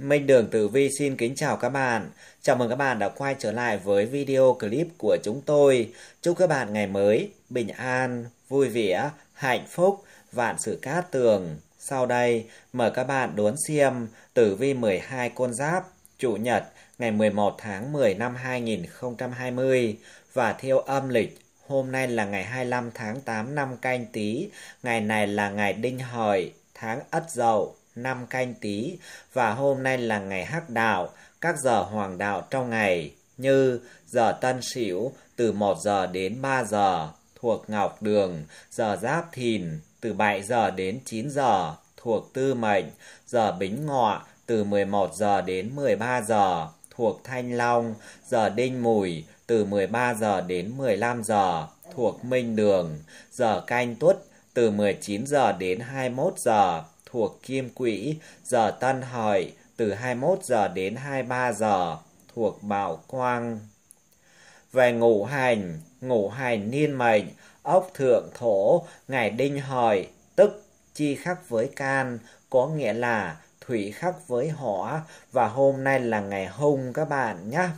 Minh Đường Tử Vi xin kính chào các bạn. Chào mừng các bạn đã quay trở lại với video clip của chúng tôi. Chúc các bạn ngày mới bình an, vui vẻ, hạnh phúc, vạn sự cát tường. Sau đây, mời các bạn đón xem Tử Vi 12 con giáp, Chủ nhật ngày 11 tháng 10 năm 2020 và theo âm lịch Hôm nay là ngày 25 tháng 8 năm canh tí, ngày này là ngày đinh hợi, tháng ất dậu năm canh tý và hôm nay là ngày hắc đạo, các giờ hoàng đạo trong ngày như giờ tân sửu từ 1 giờ đến 3 giờ thuộc ngọc đường, giờ giáp thìn từ 7 giờ đến 9 giờ thuộc tư mệnh, giờ bính ngọ từ 11 giờ đến 13 giờ thuộc thanh long, giờ đinh mùi từ 13 giờ đến 15 giờ thuộc minh đường, giờ canh tuất từ 19 giờ đến 21 giờ thuộc Kim Quỹ, giờ Tân Hợi từ 21 giờ đến 23 giờ thuộc Bảo Quang. Về ngũ hành, ngũ hành niên mệnh, ốc thượng thổ, ngày đinh hợi, tức chi khắc với can, có nghĩa là thủy khắc với hỏa và hôm nay là ngày hung các bạn nhé.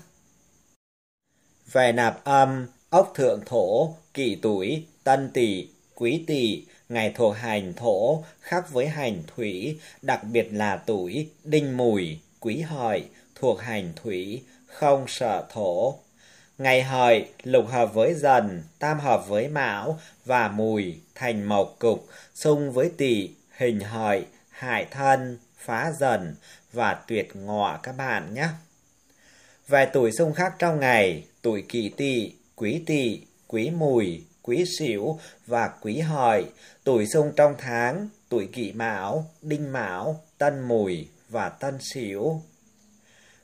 Về nạp âm, ốc thượng thổ, kỷ tuổi, tân tỵ, quý tỵ ngày thuộc hành thổ khác với hành thủy, đặc biệt là tuổi đinh mùi, quý hợi thuộc hành thủy, không sợ thổ. Ngày hợi lục hợp với dần, tam hợp với mão và mùi thành mộc cục, xung với tỵ, hình hợi, hại thân, phá dần và tuyệt ngọ các bạn nhé. Về tuổi xung khắc trong ngày, tuổi kỷ tỵ, quý tỵ, quý mùi, quý sửu và quý hợi, tuổi xung trong tháng, tuổi kỷ mão, đinh mão, tân mùi và tân sửu.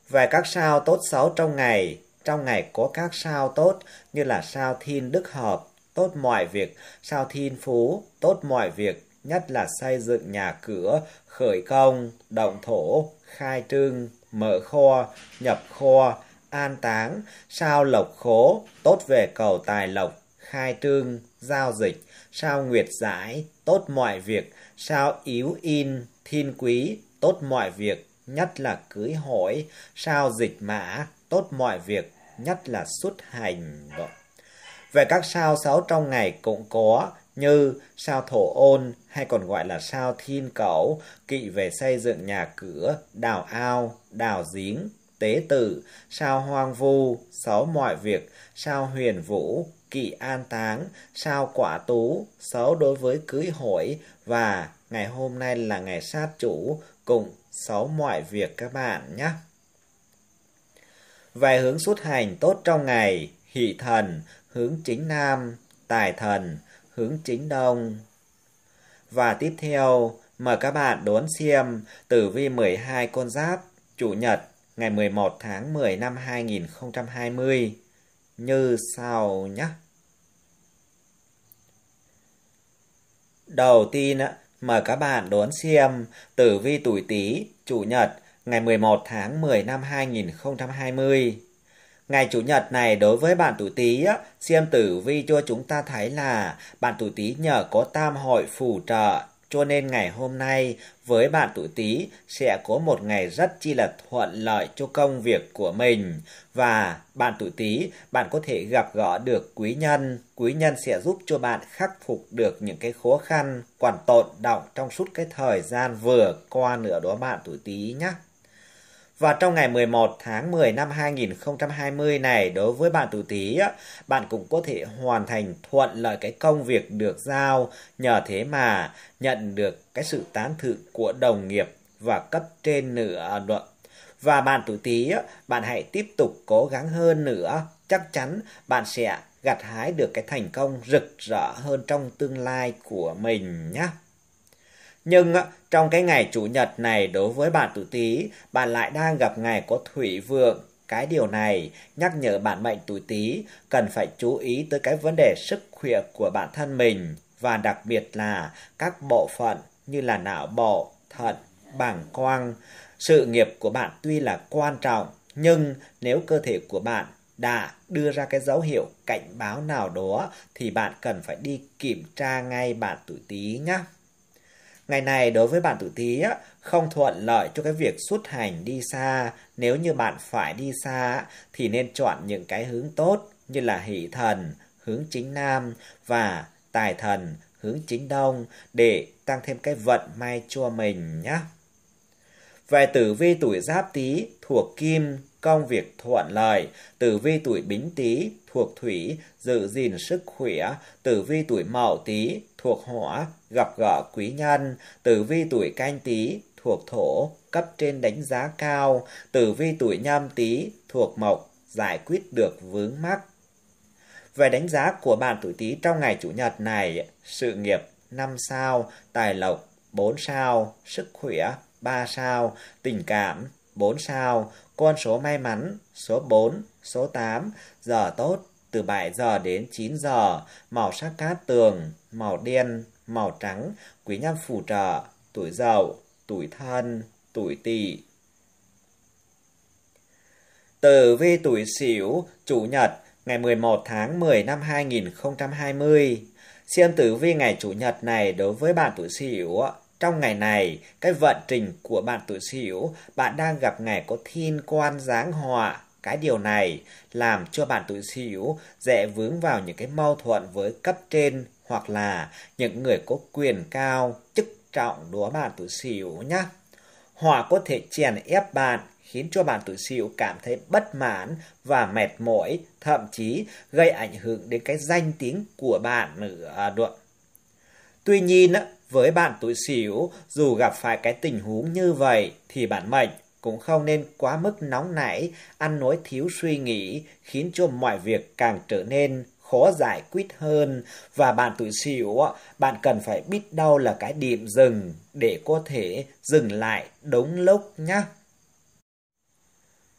Về các sao tốt xấu trong ngày, trong ngày có các sao tốt như là sao thiên đức hợp, tốt mọi việc, sao thiên phú, tốt mọi việc, nhất là xây dựng nhà cửa, khởi công, động thổ, khai trương, mở kho, nhập kho, an táng, sao lộc khố, tốt về cầu tài lộc, khai trương, giao dịch, sao nguyệt giải, tốt mọi việc, sao yếu in, thiên quý, tốt mọi việc, nhất là cưới hỏi, sao dịch mã, tốt mọi việc, nhất là xuất hành. Về các sao sáu trong ngày cũng có như sao thổ ôn hay còn gọi là sao thiên cẩu, kỵ về xây dựng nhà cửa, đào ao, đào giếng, tế tử sao hoang vu, sáu mọi việc, sao huyền vũ, kỵ an táng, sao quả tú, xấu đối với cưới hỏi và ngày hôm nay là ngày sát chủ cùng xấu mọi việc các bạn nhé. vài hướng xuất hành tốt trong ngày, hỷ thần, hướng chính nam, tài thần, hướng chính đông. Và tiếp theo, mời các bạn đón xem tử vi 12 con giáp, chủ nhật ngày 11 tháng 10 năm 2020 như sau nhé. Đầu tiên mời các bạn đón xem tử vi tuổi Tý, Chủ nhật ngày 11 tháng 10 năm 2020. Ngày Chủ nhật này đối với bạn tuổi Tý, xem tử vi cho chúng ta thấy là bạn tuổi Tý nhờ có tam hội phù trợ cho nên ngày hôm nay với bạn tuổi Tý sẽ có một ngày rất chi là thuận lợi cho công việc của mình và bạn tuổi Tý, bạn có thể gặp gỡ được quý nhân, quý nhân sẽ giúp cho bạn khắc phục được những cái khó khăn quản tồn động trong suốt cái thời gian vừa qua nữa đó bạn tuổi Tý nhé. Và trong ngày 11 tháng 10 năm 2020 này đối với bạn tuổi Tý, bạn cũng có thể hoàn thành thuận lợi cái công việc được giao, nhờ thế mà nhận được cái sự tán thưởng của đồng nghiệp và cấp trên nữa. Và bạn tuổi Tý, bạn hãy tiếp tục cố gắng hơn nữa, chắc chắn bạn sẽ gặt hái được cái thành công rực rỡ hơn trong tương lai của mình nhé. Nhưng trong cái ngày Chủ nhật này đối với bạn tuổi Tý, bạn lại đang gặp ngày có thủy vượng. Cái điều này nhắc nhở bạn mệnh tuổi Tý cần phải chú ý tới cái vấn đề sức khỏe của bản thân mình và đặc biệt là các bộ phận như là não bộ, thận, bảng quang. Sự nghiệp của bạn tuy là quan trọng, nhưng nếu cơ thể của bạn đã đưa ra cái dấu hiệu cảnh báo nào đó thì bạn cần phải đi kiểm tra ngay bạn tuổi Tý nhé. Ngày này đối với bạn tử tí không thuận lợi cho cái việc xuất hành đi xa. Nếu như bạn phải đi xa thì nên chọn những cái hướng tốt như là hỷ thần, hướng chính nam và tài thần, hướng chính đông để tăng thêm cái vận may cho mình nhé. Về tử vi tuổi giáp tý thuộc kim, công việc thuận lợi, tử vi tuổi bính tý thuộc thủy, giữ gìn sức khỏe, tử vi tuổi mậu tý thuộc hỏa, gặp gỡ quý nhân, tử vi tuổi canh tí, thuộc thổ, cấp trên đánh giá cao, tử vi tuổi nhâm tí, thuộc mộc, giải quyết được vướng mắc. Về đánh giá của bạn tuổi tí trong ngày Chủ nhật này, sự nghiệp 5 sao, tài lộc 4 sao, sức khỏe 3 sao, tình cảm 4 sao, con số may mắn số 4, số 8, giờ tốt từ 7 giờ đến 9 giờ, màu sắc cát tường, màu đen, màu trắng, quý nhân phù trợ, tuổi dậu, tuổi thân, tuổi tỵ. Tử vi tuổi Sửu, chủ nhật, ngày 11 tháng 10 năm 2020. Xem tử vi ngày chủ nhật này đối với bạn tuổi Sửu trong ngày này, cái vận trình của bạn tuổi Sửu, bạn đang gặp ngày có thiên quan giáng họa, cái điều này làm cho bạn tuổi Sửu dễ vướng vào những cái mâu thuẫn với cấp trên hoặc là những người có quyền cao, chức trọng đối bạn tuổi Sửu nhé. Họ có thể chèn ép bạn khiến cho bạn tuổi Sửu cảm thấy bất mãn và mệt mỏi, thậm chí gây ảnh hưởng đến cái danh tiếng của bạn nữa à, được. Tuy nhiên, với bạn tuổi Sửu, dù gặp phải cái tình huống như vậy thì bạn mệnh cũng không nên quá mức nóng nảy, ăn nói thiếu suy nghĩ, khiến cho mọi việc càng trở nên khó giải quyết hơn và bạn tuổi xỉu bạn cần phải biết đâu là cái điểm dừng để có thể dừng lại đúng lúc nhé.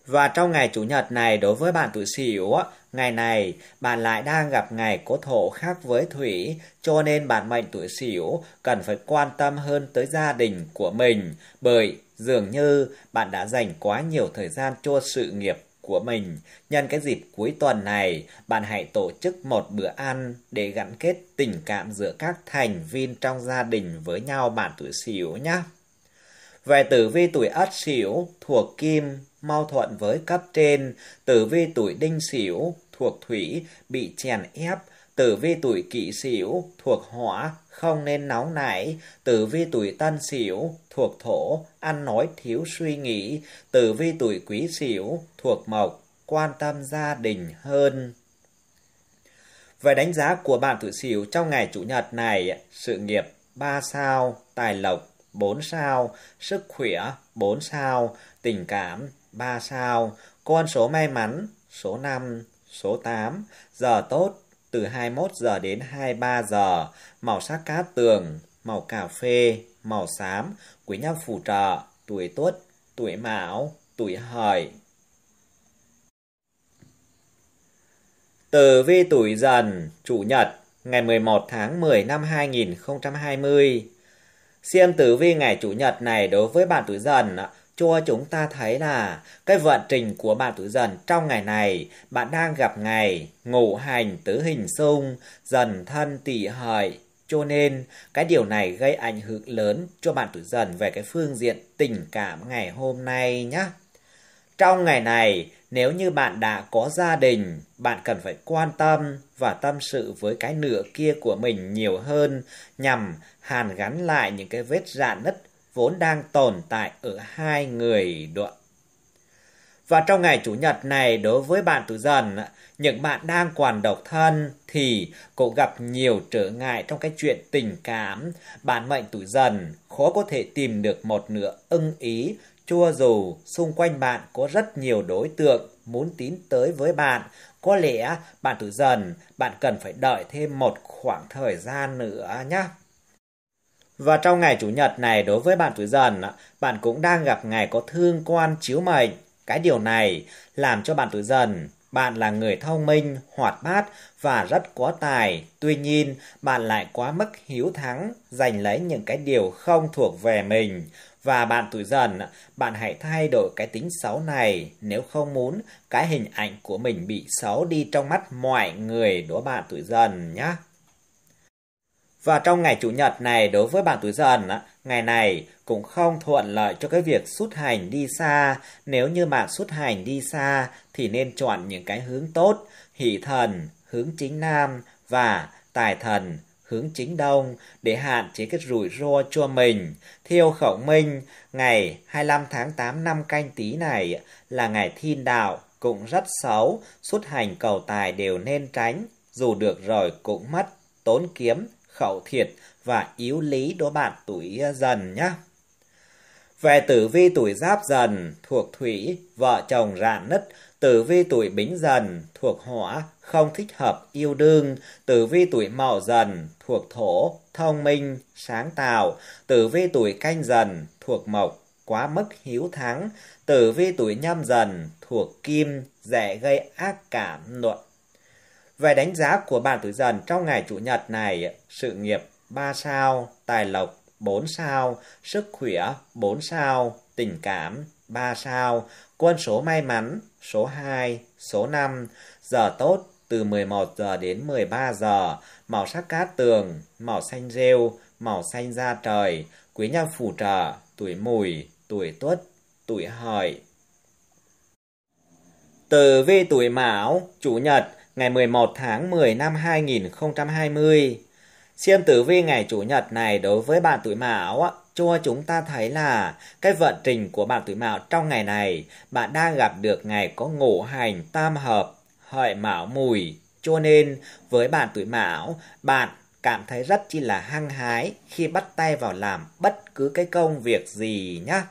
Và trong ngày Chủ nhật này đối với bạn tuổi Sửu, ngày này bạn lại đang gặp ngày có thổ khác với thủy, cho nên bạn mệnh tuổi Sửu cần phải quan tâm hơn tới gia đình của mình, bởi Dường như bạn đã dành quá nhiều thời gian cho sự nghiệp của mình. Nhân cái dịp cuối tuần này, bạn hãy tổ chức một bữa ăn để gắn kết tình cảm giữa các thành viên trong gia đình với nhau bạn tuổi xỉu nhé. Về tử vi tuổi ất xỉu thuộc kim, mau thuận với cấp trên, tử vi tuổi đinh xỉu thuộc thủy bị chèn ép, Tử vi tuổi kỷ sửu thuộc hỏa, không nên nóng nảy. Tử vi tuổi tân sửu thuộc thổ, ăn nói thiếu suy nghĩ. Tử vi tuổi quý sửu thuộc mộc, quan tâm gia đình hơn. Về đánh giá của bạn tuổi sửu trong ngày chủ nhật này, sự nghiệp 3 sao, tài lộc 4 sao, sức khỏe 4 sao, tình cảm 3 sao, con số may mắn số 5, số 8, giờ tốt từ 21 giờ đến 23 giờ, màu sắc cát tường, màu cà phê, màu xám, quý nhân phù trợ, tuổi tuất, tuổi mão, tuổi hợi. từ vi tuổi dần, chủ nhật, ngày 11 tháng 10 năm 2020. Xem tử vi ngày chủ nhật này đối với bạn tuổi dần ạ cho chúng ta thấy là cái vận trình của bạn tuổi dần trong ngày này bạn đang gặp ngày ngũ hành tứ hình xung dần thân tỵ hợi cho nên cái điều này gây ảnh hưởng lớn cho bạn tuổi dần về cái phương diện tình cảm ngày hôm nay nhé trong ngày này nếu như bạn đã có gia đình bạn cần phải quan tâm và tâm sự với cái nửa kia của mình nhiều hơn nhằm hàn gắn lại những cái vết rạn nứt vốn đang tồn tại ở hai người nữa. Và trong ngày Chủ nhật này đối với bạn tuổi dần, những bạn đang còn độc thân thì cũng gặp nhiều trở ngại trong cái chuyện tình cảm. Bạn mệnh tuổi dần khó có thể tìm được một nửa ưng ý Chua dù xung quanh bạn có rất nhiều đối tượng muốn tín tới với bạn, có lẽ bạn tuổi dần, bạn cần phải đợi thêm một khoảng thời gian nữa nhé. Và trong ngày Chủ nhật này đối với bạn tuổi dần, bạn cũng đang gặp ngày có thương quan chiếu mệnh. Cái điều này làm cho bạn tuổi dần bạn là người thông minh, hoạt bát và rất có tài. Tuy nhiên, bạn lại quá mức hiếu thắng, giành lấy những cái điều không thuộc về mình. Và bạn tuổi dần, bạn hãy thay đổi cái tính xấu này nếu không muốn cái hình ảnh của mình bị xấu đi trong mắt mọi người đó bạn tuổi dần nhé. Và trong ngày Chủ nhật này đối với bạn tuổi dần, ngày này cũng không thuận lợi cho cái việc xuất hành đi xa. Nếu như bạn xuất hành đi xa thì nên chọn những cái hướng tốt, hỷ thần, hướng chính nam và tài thần, hướng chính đông để hạn chế cái rủi ro cho mình. Theo khẩu minh, ngày 25 tháng 8 năm canh tí này là ngày thiên đạo cũng rất xấu, xuất hành cầu tài đều nên tránh, dù được rồi cũng mất, tốn kiếm, khẩu thiệt và yếu lý đố bạn tuổi à, dần nhé. Về tử vi tuổi giáp dần thuộc thủy, vợ chồng rạn nứt, tử vi tuổi bính dần thuộc hỏa, không thích hợp yêu đương, tử vi tuổi mậu dần thuộc thổ, thông minh, sáng tạo, tử vi tuổi canh dần thuộc mộc, quá mức hiếu thắng, tử vi tuổi nhâm dần thuộc kim, dễ gây ác cảm nội về đánh giá của bạn tuổi dần trong ngày Chủ nhật này, sự nghiệp 3 sao, tài lộc 4 sao, sức khỏe 4 sao, tình cảm 3 sao, quân số may mắn số 2, số 5, giờ tốt từ 11 giờ đến 13 giờ, màu sắc cát tường, màu xanh rêu, màu xanh da trời, quý nhân phù trợ, tuổi mùi, tuổi tuất, tuổi hợi. từ vi tuổi mão, chủ nhật, ngày 11 tháng 10 năm 2020. xem tử vi ngày Chủ nhật này đối với bạn tuổi Mão cho chúng ta thấy là cái vận trình của bạn tuổi Mão trong ngày này, bạn đang gặp được ngày có ngũ hành tam hợp, hợi Mão mùi. Cho nên với bạn tuổi Mão, bạn cảm thấy rất chi là hăng hái khi bắt tay vào làm bất cứ cái công việc gì nhá.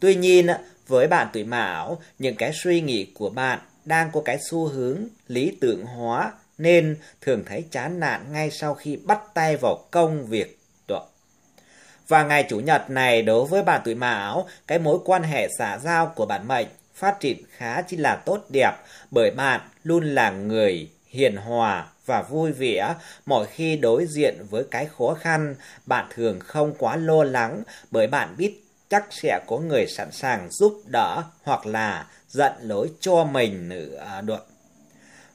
Tuy nhiên, với bạn tuổi Mão, những cái suy nghĩ của bạn đang có cái xu hướng lý tưởng hóa nên thường thấy chán nản ngay sau khi bắt tay vào công việc đó. Và ngày Chủ nhật này đối với bạn tuổi Mão, cái mối quan hệ xã giao của bạn mệnh phát triển khá chỉ là tốt đẹp bởi bạn luôn là người hiền hòa và vui vẻ mỗi khi đối diện với cái khó khăn bạn thường không quá lo lắng bởi bạn biết chắc sẽ có người sẵn sàng giúp đỡ hoặc là dẫn lối cho mình nữa à, được.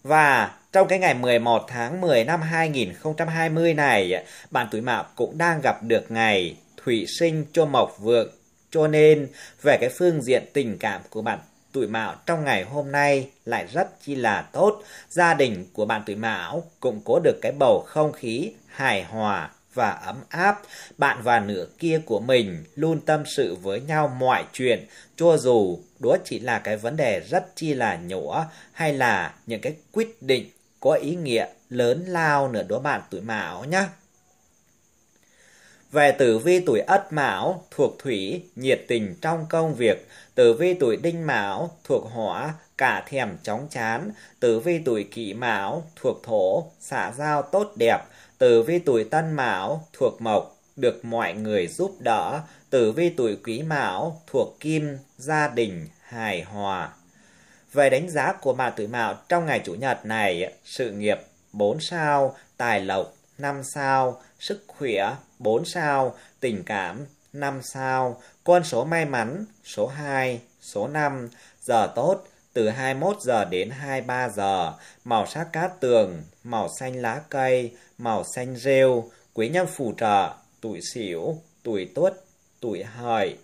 Và trong cái ngày 11 tháng 10 năm 2020 này, bạn tuổi mạo cũng đang gặp được ngày thủy sinh cho mộc vượng. Cho nên, về cái phương diện tình cảm của bạn tuổi mạo trong ngày hôm nay lại rất chi là tốt. Gia đình của bạn tuổi mão cũng có được cái bầu không khí hài hòa, và ấm áp. Bạn và nửa kia của mình luôn tâm sự với nhau mọi chuyện, cho dù đó chỉ là cái vấn đề rất chi là nhỏ hay là những cái quyết định có ý nghĩa lớn lao nữa đó bạn tuổi mão nhé. Về tử vi tuổi Ất Mão thuộc Thủy, nhiệt tình trong công việc, tử vi tuổi Đinh Mão thuộc Hỏa, cả thèm chóng chán, tử vi tuổi Kỷ Mão thuộc Thổ, xả giao tốt đẹp, Tử vi tuổi Tân Mão thuộc Mộc, được mọi người giúp đỡ. Tử vi tuổi Quý Mão thuộc Kim, gia đình hài hòa. Về đánh giá của bà tuổi Mão trong ngày Chủ nhật này, sự nghiệp 4 sao, tài lộc 5 sao, sức khỏe 4 sao, tình cảm 5 sao, con số may mắn số 2, số 5, giờ tốt từ 21 giờ đến 23 giờ, màu sắc cát tường, màu xanh lá cây, màu xanh rêu, quý nhân phù trợ, tuổi sửu, tuổi tuất, tuổi hợi.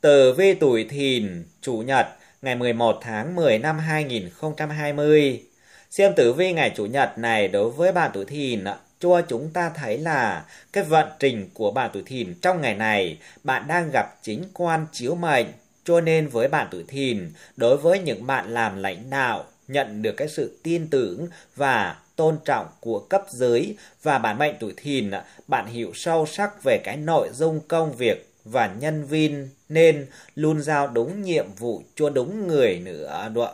Tử vi tuổi thìn, chủ nhật, ngày 11 tháng 10 năm 2020. Xem tử vi ngày chủ nhật này đối với bạn tuổi thìn cho chúng ta thấy là cái vận trình của bạn tuổi thìn trong ngày này bạn đang gặp chính quan chiếu mệnh cho nên với bạn tuổi thìn, đối với những bạn làm lãnh đạo, nhận được cái sự tin tưởng và tôn trọng của cấp dưới và bản mệnh tuổi thìn, bạn hiểu sâu sắc về cái nội dung công việc và nhân viên nên luôn giao đúng nhiệm vụ cho đúng người nữa đuạ.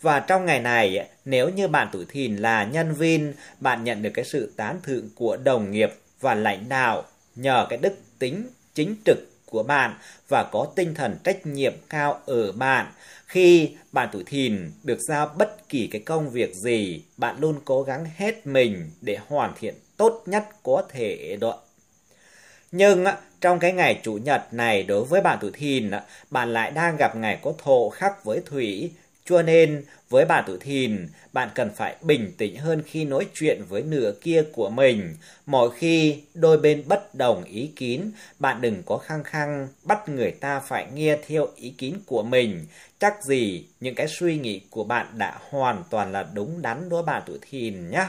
Và trong ngày này, nếu như bạn tuổi thìn là nhân viên, bạn nhận được cái sự tán thưởng của đồng nghiệp và lãnh đạo nhờ cái đức tính chính trực của bạn và có tinh thần trách nhiệm cao ở bạn. Khi bạn tuổi thìn được giao bất kỳ cái công việc gì, bạn luôn cố gắng hết mình để hoàn thiện tốt nhất có thể đó. Nhưng trong cái ngày chủ nhật này đối với bạn tuổi thìn, bạn lại đang gặp ngày có thổ khắc với thủy, cho nên, với bà tuổi thìn, bạn cần phải bình tĩnh hơn khi nói chuyện với nửa kia của mình. Mỗi khi đôi bên bất đồng ý kiến, bạn đừng có khăng khăng bắt người ta phải nghe theo ý kiến của mình. Chắc gì những cái suy nghĩ của bạn đã hoàn toàn là đúng đắn đối bà tuổi thìn nhé.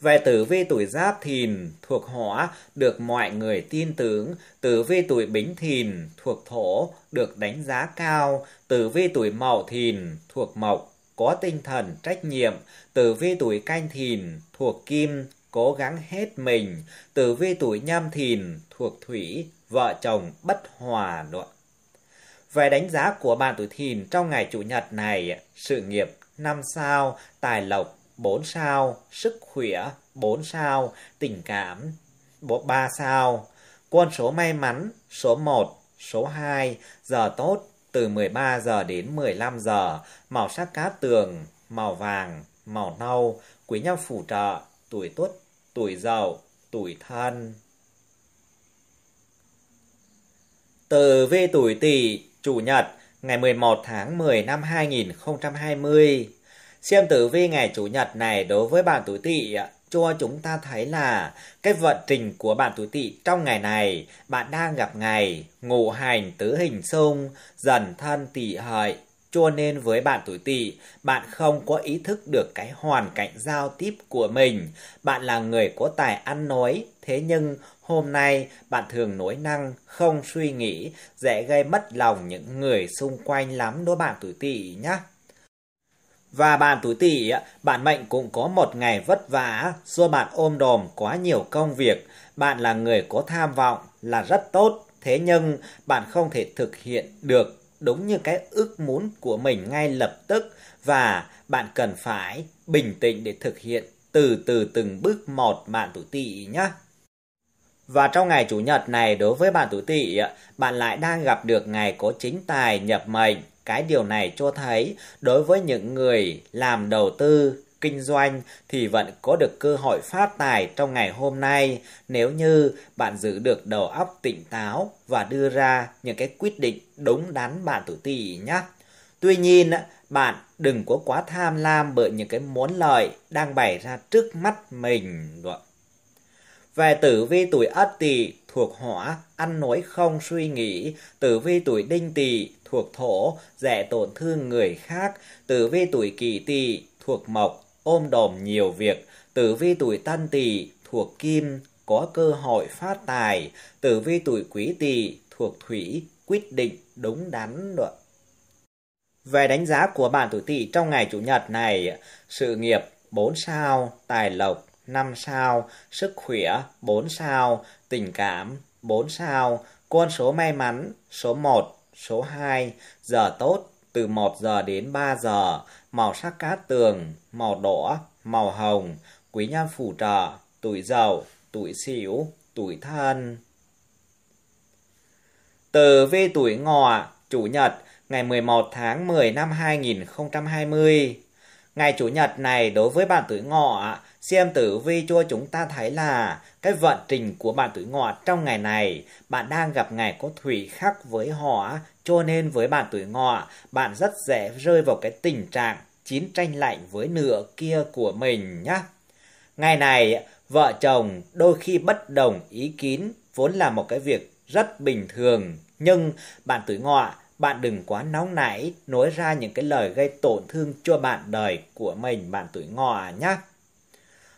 Về tử vi tuổi giáp thìn thuộc hỏa được mọi người tin tưởng, tử vi tuổi bính thìn thuộc thổ được đánh giá cao, tử vi tuổi mậu thìn thuộc mộc có tinh thần trách nhiệm, tử vi tuổi canh thìn thuộc kim cố gắng hết mình, tử vi tuổi nhâm thìn thuộc thủy vợ chồng bất hòa đoạn. Về đánh giá của bạn tuổi thìn trong ngày chủ nhật này, sự nghiệp năm sao, tài lộc 4 sao, sức khỏe 4 sao, tình cảm 3 sao. Quân số may mắn số 1, số 2, giờ tốt từ 13 giờ đến 15 giờ, màu sắc cá tường, màu vàng, màu nâu, quý nhân phù trợ, tuổi tuất, tuổi dậu, tuổi thân. Từ vi tuổi Tỵ, chủ nhật, ngày 11 tháng 10 năm 2020. Xem tử vi ngày Chủ nhật này đối với bạn tuổi Tỵ cho chúng ta thấy là cái vận trình của bạn tuổi Tỵ trong ngày này, bạn đang gặp ngày ngũ hành tứ hình xung, dần thân Tỵ hợi. Cho nên với bạn tuổi Tỵ, bạn không có ý thức được cái hoàn cảnh giao tiếp của mình. Bạn là người có tài ăn nói, thế nhưng hôm nay bạn thường nói năng, không suy nghĩ, dễ gây mất lòng những người xung quanh lắm đó bạn tuổi Tỵ nhé. Và bạn tuổi tỵ, bạn mệnh cũng có một ngày vất vả do bạn ôm đồm quá nhiều công việc. Bạn là người có tham vọng là rất tốt, thế nhưng bạn không thể thực hiện được đúng như cái ước muốn của mình ngay lập tức và bạn cần phải bình tĩnh để thực hiện từ từ từng bước một bạn tuổi tỵ nhé. Và trong ngày chủ nhật này đối với bạn tuổi tỵ, bạn lại đang gặp được ngày có chính tài nhập mệnh cái điều này cho thấy đối với những người làm đầu tư, kinh doanh thì vẫn có được cơ hội phát tài trong ngày hôm nay nếu như bạn giữ được đầu óc tỉnh táo và đưa ra những cái quyết định đúng đắn bạn tử tỵ nhé. Tuy nhiên, bạn đừng có quá tham lam bởi những cái muốn lợi đang bày ra trước mắt mình. Về tử vi tuổi Ất Tỵ thuộc hỏa ăn nói không suy nghĩ, tử vi tuổi Đinh Tỵ thuộc thổ, dễ tổn thương người khác, tử vi tuổi kỷ tỵ thuộc mộc, ôm đồm nhiều việc, tử vi tuổi tân tỵ thuộc kim, có cơ hội phát tài, tử vi tuổi quý tỵ thuộc thủy, quyết định đúng đắn đó. Về đánh giá của bạn tuổi tỵ trong ngày chủ nhật này, sự nghiệp 4 sao, tài lộc 5 sao, sức khỏe 4 sao, tình cảm 4 sao, con số may mắn số 1 Số 2. Giờ tốt từ 1 giờ đến 3 giờ, màu sắc cát tường, màu đỏ, màu hồng, quý nhân phù trợ, tuổi giàu tuổi sửu, tuổi thân. Từ vi tuổi ngọ, chủ nhật, ngày 11 tháng 10 năm 2020. Ngày chủ nhật này đối với bạn tuổi ngọ Xem tử vi cho chúng ta thấy là cái vận trình của bạn tuổi ngọ trong ngày này, bạn đang gặp ngày có thủy khắc với hỏa, cho nên với bạn tuổi ngọ, bạn rất dễ rơi vào cái tình trạng chiến tranh lạnh với nửa kia của mình nhé. Ngày này, vợ chồng đôi khi bất đồng ý kiến vốn là một cái việc rất bình thường, nhưng bạn tuổi ngọ bạn đừng quá nóng nảy nói ra những cái lời gây tổn thương cho bạn đời của mình bạn tuổi ngọ nhé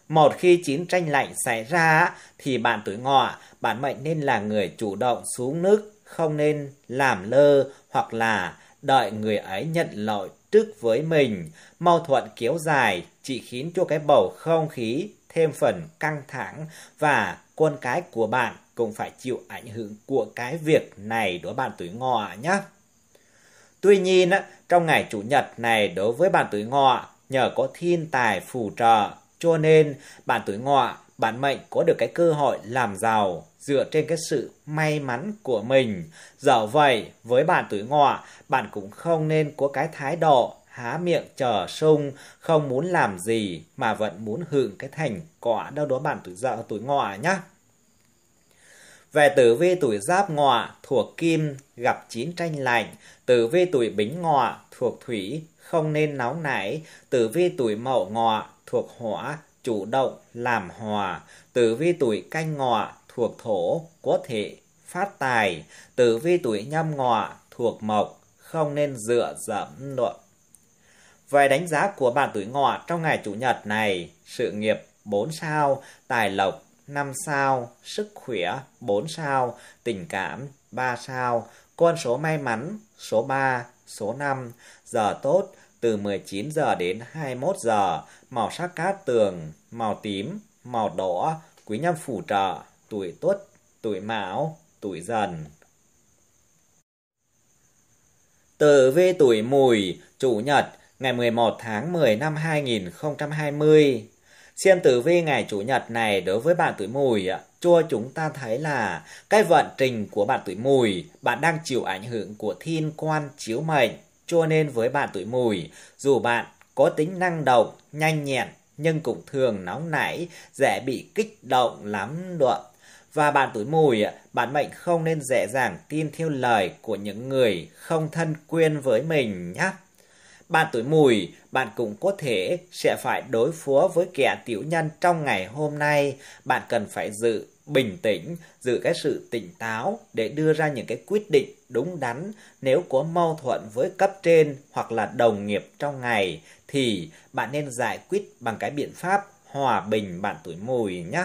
một khi chiến tranh lạnh xảy ra thì bạn tuổi ngọ, bạn mệnh nên là người chủ động xuống nước, không nên làm lơ hoặc là đợi người ấy nhận lỗi trước với mình. Mâu thuẫn kéo dài chỉ khiến cho cái bầu không khí thêm phần căng thẳng và con cái của bạn cũng phải chịu ảnh hưởng của cái việc này đối bạn tuổi ngọ nhé. Tuy nhiên, trong ngày Chủ nhật này đối với bạn tuổi ngọ, nhờ có thiên tài phù trợ cho nên, bạn tuổi ngọ, bạn mệnh có được cái cơ hội làm giàu dựa trên cái sự may mắn của mình. Dẫu vậy, với bạn tuổi ngọ, bạn cũng không nên có cái thái độ há miệng chờ sung, không muốn làm gì mà vẫn muốn hưởng cái thành quả đâu đó bạn tuổi dậu tuổi ngọ nhá. Về tử vi tuổi giáp ngọ thuộc kim gặp chín tranh lạnh, tử vi tuổi bính ngọ thuộc thủy không nên nóng nảy, tử vi tuổi mậu ngọ thuộc hỏa, chủ động, làm hòa. Tử vi tuổi canh ngọ thuộc thổ, có thể phát tài. Tử vi tuổi nhâm ngọ thuộc mộc, không nên dựa dẫm luận. Về đánh giá của bạn tuổi ngọ trong ngày chủ nhật này, sự nghiệp 4 sao, tài lộc 5 sao, sức khỏe 4 sao, tình cảm 3 sao, con số may mắn số 3, số 5, giờ tốt từ 19 giờ đến 21 giờ, màu sắc cát tường, màu tím, màu đỏ, quý nhân phù trợ, tuổi tuất, tuổi mão, tuổi dần. Tử vi tuổi mùi, chủ nhật, ngày 11 tháng 10 năm 2020. Xem tử vi ngày chủ nhật này đối với bạn tuổi mùi cho chúng ta thấy là cái vận trình của bạn tuổi mùi, bạn đang chịu ảnh hưởng của thiên quan chiếu mệnh cho nên với bạn tuổi mùi, dù bạn có tính năng động, nhanh nhẹn, nhưng cũng thường nóng nảy, dễ bị kích động lắm đoạn. Và bạn tuổi mùi, bạn mệnh không nên dễ dàng tin theo lời của những người không thân quyên với mình nhé. Bạn tuổi mùi, bạn cũng có thể sẽ phải đối phó với kẻ tiểu nhân trong ngày hôm nay. Bạn cần phải dự bình tĩnh, giữ cái sự tỉnh táo để đưa ra những cái quyết định đúng đắn. Nếu có mâu thuẫn với cấp trên hoặc là đồng nghiệp trong ngày thì bạn nên giải quyết bằng cái biện pháp hòa bình bạn tuổi mùi nhé.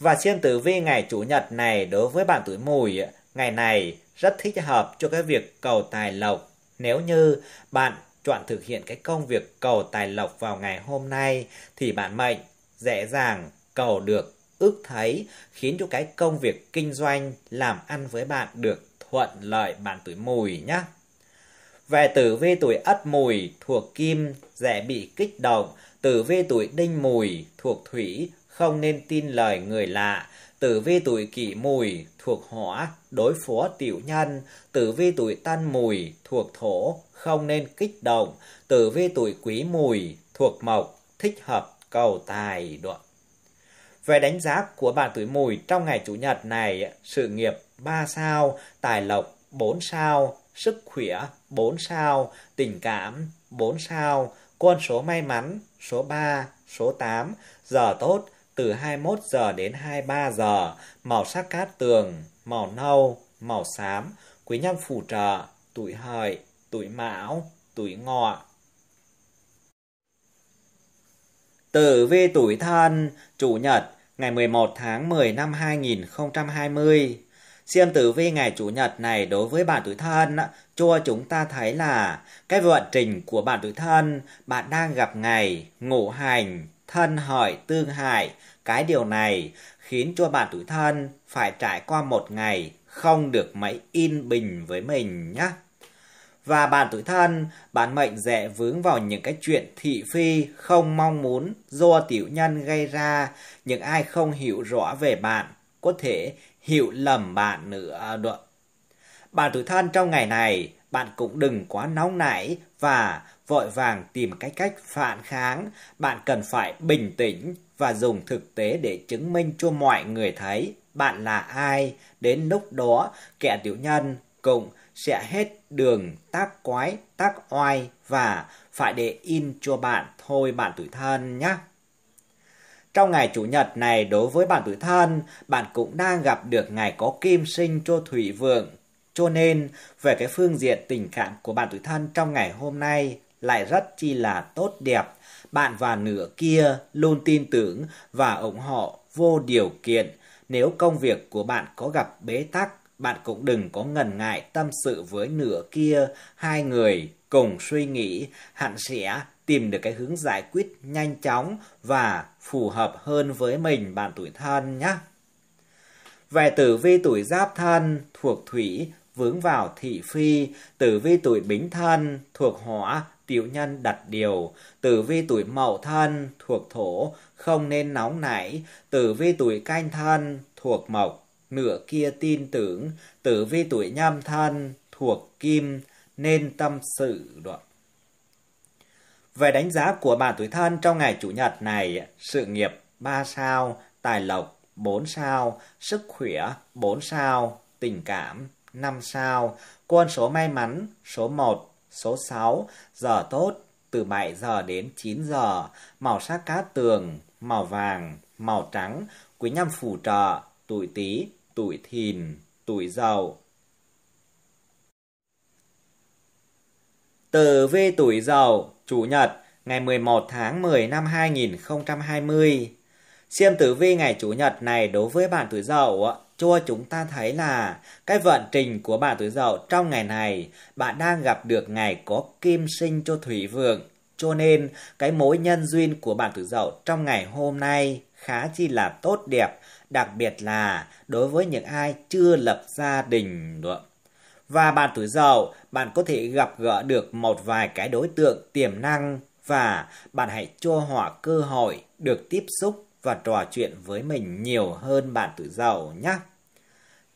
Và xem tử vi ngày chủ nhật này đối với bạn tuổi mùi, ngày này rất thích hợp cho cái việc cầu tài lộc. Nếu như bạn chọn thực hiện cái công việc cầu tài lộc vào ngày hôm nay thì bạn mệnh dễ dàng cầu được ước thấy khiến cho cái công việc kinh doanh làm ăn với bạn được thuận lợi bạn tuổi mùi nhé. Về tử vi tuổi ất mùi thuộc kim, dễ bị kích động. Tử vi tuổi đinh mùi thuộc thủy, không nên tin lời người lạ. Tử vi tuổi kỷ mùi thuộc hỏa, đối phó tiểu nhân. Tử vi tuổi tân mùi thuộc thổ, không nên kích động. Tử vi tuổi quý mùi thuộc mộc, thích hợp cầu tài đoạn. Về đánh giá của bạn tuổi mùi trong ngày Chủ nhật này, sự nghiệp 3 sao, tài lộc 4 sao, sức khỏe 4 sao, tình cảm 4 sao, con số may mắn số 3, số 8, giờ tốt từ 21 giờ đến 23 giờ, màu sắc cát tường, màu nâu, màu xám, quý nhân phù trợ, tuổi hợi, tuổi mão, tuổi ngọ. Tử vi tuổi thân, chủ nhật, ngày 11 tháng 10 năm 2020. Riêng tử vi ngày Chủ nhật này đối với bạn tuổi thân, cho chúng ta thấy là cái vận trình của bạn tuổi thân, bạn đang gặp ngày ngũ hành, thân hỏi tương hại. Cái điều này khiến cho bạn tuổi thân phải trải qua một ngày không được mấy in bình với mình nhé và bản tuổi thân, bản mệnh dễ vướng vào những cái chuyện thị phi không mong muốn do tiểu nhân gây ra, những ai không hiểu rõ về bạn có thể hiểu lầm bạn nữa à, được. Bản tuổi thân trong ngày này, bạn cũng đừng quá nóng nảy và vội vàng tìm cái cách phản kháng, bạn cần phải bình tĩnh và dùng thực tế để chứng minh cho mọi người thấy bạn là ai, đến lúc đó kẻ tiểu nhân cũng sẽ hết đường tác quái, tác oai và phải để in cho bạn thôi bạn tuổi thân nhé. Trong ngày Chủ nhật này đối với bạn tuổi thân, bạn cũng đang gặp được ngày có kim sinh cho thủy vượng. Cho nên, về cái phương diện tình cảm của bạn tuổi thân trong ngày hôm nay lại rất chi là tốt đẹp. Bạn và nửa kia luôn tin tưởng và ủng hộ vô điều kiện nếu công việc của bạn có gặp bế tắc bạn cũng đừng có ngần ngại tâm sự với nửa kia, hai người cùng suy nghĩ, hẳn sẽ tìm được cái hướng giải quyết nhanh chóng và phù hợp hơn với mình bạn tuổi thân nhé. Về tử vi tuổi giáp thân thuộc thủy vướng vào thị phi, tử vi tuổi bính thân thuộc hỏa tiểu nhân đặt điều, tử vi tuổi mậu thân thuộc thổ không nên nóng nảy, tử vi tuổi canh thân thuộc mộc nửa kia tin tưởng, tử vi tuổi nhâm thân thuộc kim nên tâm sự đoạn. Về đánh giá của bạn tuổi thân trong ngày Chủ nhật này, sự nghiệp 3 sao, tài lộc 4 sao, sức khỏe 4 sao, tình cảm 5 sao, quân số may mắn số 1, số 6, giờ tốt từ 7 giờ đến 9 giờ, màu sắc cá tường, màu vàng, màu trắng, quý nhâm phù trợ, tuổi Tý, tuổi thìn, tuổi dậu. Tờ về tuổi dậu Chủ nhật, ngày 11 tháng 10 năm 2020. Xem tử vi ngày Chủ nhật này đối với bạn tuổi dậu cho chúng ta thấy là cái vận trình của bạn tuổi dậu trong ngày này bạn đang gặp được ngày có kim sinh cho thủy vượng cho nên cái mối nhân duyên của bạn tuổi dậu trong ngày hôm nay khá chi là tốt đẹp đặc biệt là đối với những ai chưa lập gia đình nữa. Và bạn tuổi dậu, bạn có thể gặp gỡ được một vài cái đối tượng tiềm năng và bạn hãy cho họ cơ hội được tiếp xúc và trò chuyện với mình nhiều hơn bạn tuổi dậu nhé.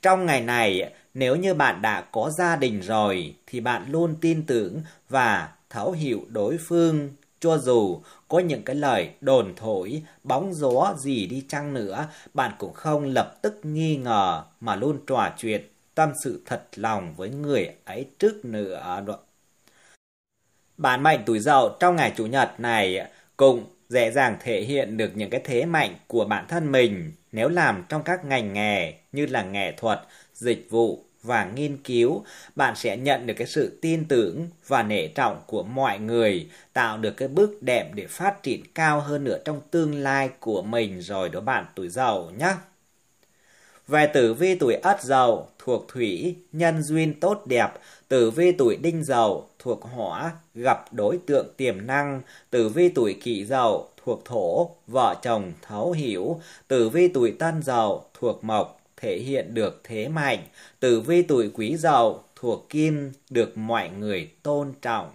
Trong ngày này, nếu như bạn đã có gia đình rồi thì bạn luôn tin tưởng và thấu hiểu đối phương cho dù có những cái lời đồn thổi, bóng gió gì đi chăng nữa, bạn cũng không lập tức nghi ngờ mà luôn trò chuyện, tâm sự thật lòng với người ấy trước nữa. Bạn mệnh tuổi dậu trong ngày Chủ nhật này cũng dễ dàng thể hiện được những cái thế mạnh của bản thân mình nếu làm trong các ngành nghề như là nghệ thuật, dịch vụ, và nghiên cứu, bạn sẽ nhận được cái sự tin tưởng và nể trọng của mọi người, tạo được cái bước đẹp để phát triển cao hơn nữa trong tương lai của mình rồi đó bạn tuổi giàu nhé. Về tử vi tuổi ất giàu thuộc thủy, nhân duyên tốt đẹp, tử vi tuổi đinh giàu thuộc hỏa, gặp đối tượng tiềm năng, tử vi tuổi kỷ giàu thuộc thổ, vợ chồng thấu hiểu, tử vi tuổi tân giàu thuộc mộc, thể hiện được thế mạnh, tử vi tuổi quý dậu thuộc kim được mọi người tôn trọng.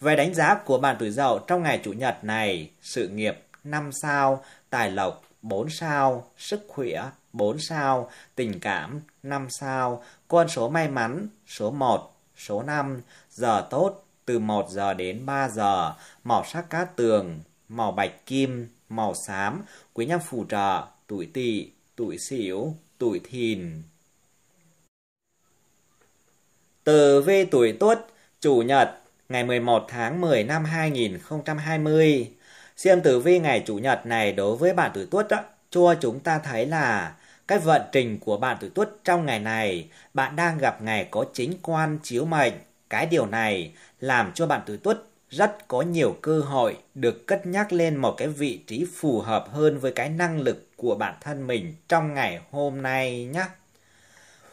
Về đánh giá của bạn tuổi dậu trong ngày chủ nhật này, sự nghiệp 5 sao, tài lộc 4 sao, sức khỏe 4 sao, tình cảm 5 sao, con số may mắn số 1, số 5, giờ tốt từ 1 giờ đến 3 giờ, màu sắc cát tường, màu bạch kim, màu xám, quý nhân phù trợ, tuổi tỵ tuổi xỉu, tuổi thìn. Từ vi tuổi tuất, chủ nhật, ngày 11 tháng 10 năm 2020. Xem tử vi ngày chủ nhật này đối với bạn tuổi tuất cho chúng ta thấy là cái vận trình của bạn tuổi tuất trong ngày này, bạn đang gặp ngày có chính quan chiếu mệnh. Cái điều này làm cho bạn tuổi tuất rất có nhiều cơ hội được cất nhắc lên một cái vị trí phù hợp hơn với cái năng lực của bản thân mình trong ngày hôm nay nhé.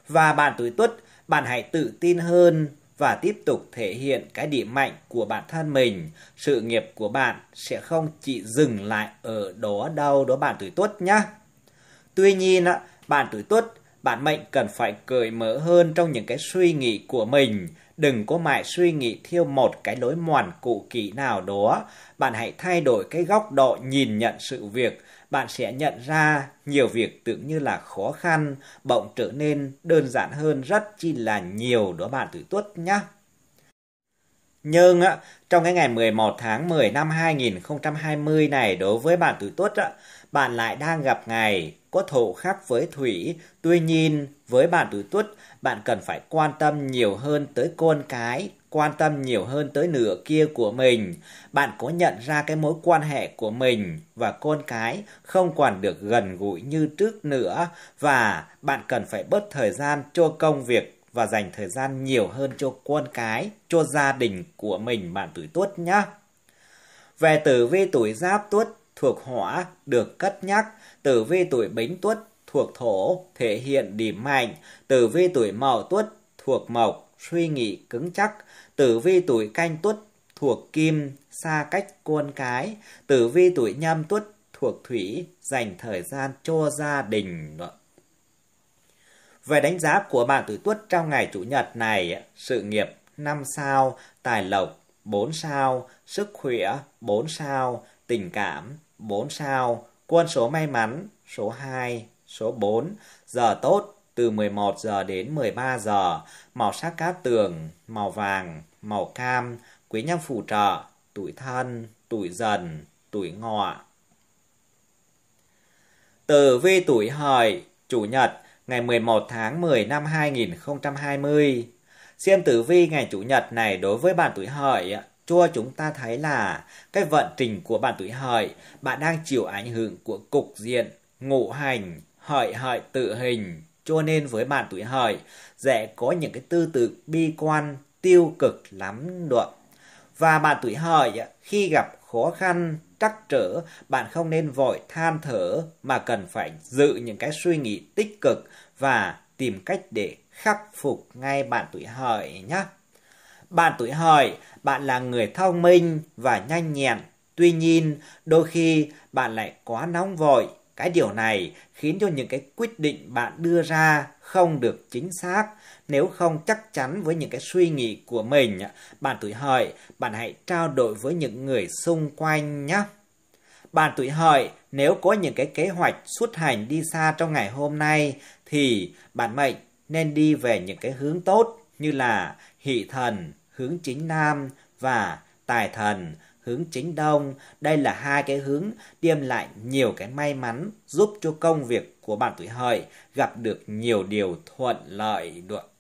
Và bạn tuổi tuất, bạn hãy tự tin hơn và tiếp tục thể hiện cái điểm mạnh của bản thân mình. Sự nghiệp của bạn sẽ không chỉ dừng lại ở đó đâu đó bạn tuổi tuất nhé. Tuy nhiên, bạn tuổi tuất bạn mệnh cần phải cởi mở hơn trong những cái suy nghĩ của mình đừng có mãi suy nghĩ theo một cái lối mòn cụ kỹ nào đó bạn hãy thay đổi cái góc độ nhìn nhận sự việc bạn sẽ nhận ra nhiều việc tưởng như là khó khăn bỗng trở nên đơn giản hơn rất chi là nhiều đó bạn tuổi tuất nhé nhưng trong cái ngày 11 tháng 10 năm 2020 này đối với bạn tuổi tuất bạn lại đang gặp ngày có thổ khắc với thủy. Tuy nhiên, với bạn tuổi tuất, bạn cần phải quan tâm nhiều hơn tới con cái, quan tâm nhiều hơn tới nửa kia của mình. Bạn có nhận ra cái mối quan hệ của mình và con cái không còn được gần gũi như trước nữa và bạn cần phải bớt thời gian cho công việc và dành thời gian nhiều hơn cho con cái, cho gia đình của mình bạn tuổi tuất nhé. Về tử vi tuổi giáp tuất thuộc hỏa được cất nhắc tử vi tuổi bính tuất thuộc thổ thể hiện điểm mạnh, tử vi tuổi mậu tuất thuộc mộc suy nghĩ cứng chắc, tử vi tuổi canh tuất thuộc kim xa cách con cái, tử vi tuổi nhâm tuất thuộc thủy dành thời gian cho gia đình. Về đánh giá của bạn tuổi tuất trong ngày chủ nhật này, sự nghiệp 5 sao, tài lộc 4 sao, sức khỏe 4 sao, tình cảm 4 sao, Quân số may mắn, số 2, số 4, giờ tốt từ 11 giờ đến 13 giờ, màu sắc cát tường, màu vàng, màu cam, quý nhân phù trợ, tuổi thân, tuổi dần, tuổi ngọ. Tử vi tuổi hợi, chủ nhật, ngày 11 tháng 10 năm 2020. Xem tử vi ngày chủ nhật này đối với bạn tuổi hợi cho chúng ta thấy là cái vận trình của bạn tuổi hợi, bạn đang chịu ảnh hưởng của cục diện, ngũ hành, hợi hợi tự hình. Cho nên với bạn tuổi hợi, dễ có những cái tư tưởng bi quan, tiêu cực lắm được. Và bạn tuổi hợi khi gặp khó khăn, trắc trở, bạn không nên vội than thở mà cần phải giữ những cái suy nghĩ tích cực và tìm cách để khắc phục ngay bạn tuổi hợi nhé. Bạn tuổi hợi, bạn là người thông minh và nhanh nhẹn. Tuy nhiên, đôi khi bạn lại quá nóng vội. Cái điều này khiến cho những cái quyết định bạn đưa ra không được chính xác. Nếu không chắc chắn với những cái suy nghĩ của mình, bạn tuổi hợi, bạn hãy trao đổi với những người xung quanh nhé. Bạn tuổi hợi, nếu có những cái kế hoạch xuất hành đi xa trong ngày hôm nay thì bạn mệnh nên đi về những cái hướng tốt như là hỷ thần, hướng chính nam và tài thần hướng chính đông. Đây là hai cái hướng đem lại nhiều cái may mắn giúp cho công việc của bạn tuổi hợi gặp được nhiều điều thuận lợi được.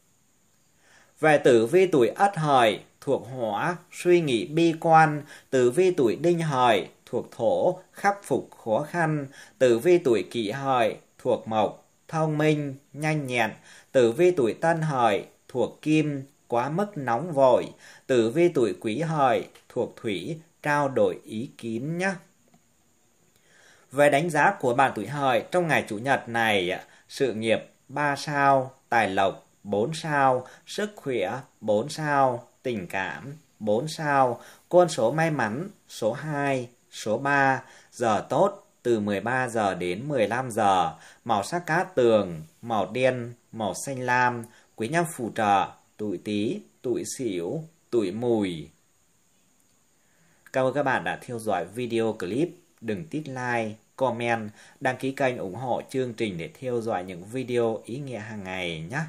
Về tử vi tuổi ất hợi thuộc hỏa, suy nghĩ bi quan, tử vi tuổi đinh hợi thuộc thổ, khắc phục khó khăn, tử vi tuổi kỷ hợi thuộc mộc, thông minh, nhanh nhẹn, tử vi tuổi tân hợi thuộc kim, quá mức nóng vội. Tử vi tuổi quý hợi thuộc thủy trao đổi ý kiến nhé. Về đánh giá của bạn tuổi hợi trong ngày chủ nhật này, sự nghiệp 3 sao, tài lộc 4 sao, sức khỏe 4 sao, tình cảm 4 sao, con số may mắn số 2, số 3, giờ tốt từ 13 giờ đến 15 giờ, màu sắc cát tường, màu đen, màu xanh lam, quý nhân phù trợ tuổi tí, tuổi xỉu, tuổi mùi. Cảm ơn các bạn đã theo dõi video clip. Đừng tít like, comment, đăng ký kênh ủng hộ chương trình để theo dõi những video ý nghĩa hàng ngày nhé.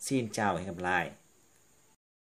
Xin chào và hẹn gặp lại.